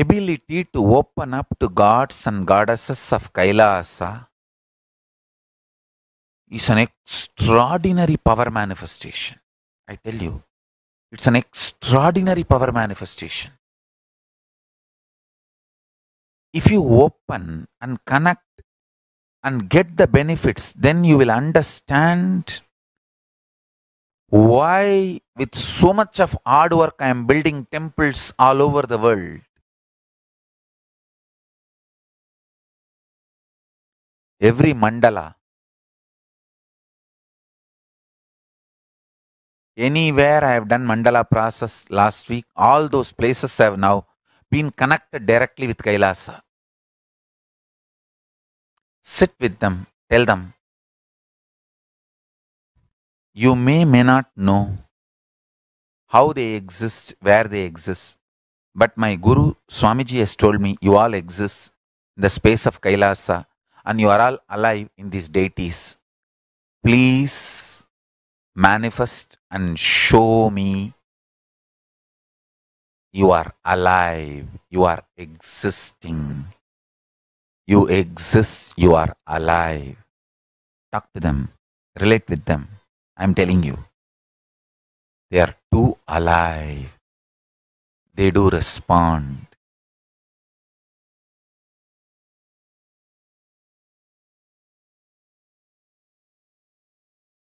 ability to open up to gods and goddesses of Kailasa is an extraordinary power manifestation. I tell you, it's an extraordinary power manifestation. If you open and connect and get the benefits, then you will understand why, with so much of hard work, I am building temples all over the world every mandala, anywhere I have done mandala process last week, all those places have now been connected directly with Kailasa. Sit with them, tell them, you may, may not know how they exist, where they exist, but my Guru Swamiji has told me you all exist in the space of Kailasa and you are all alive in these deities. Please manifest and show me you are alive, you are existing. You exist, you are alive. Talk to them, relate with them. I'm telling you, they are too alive. They do respond.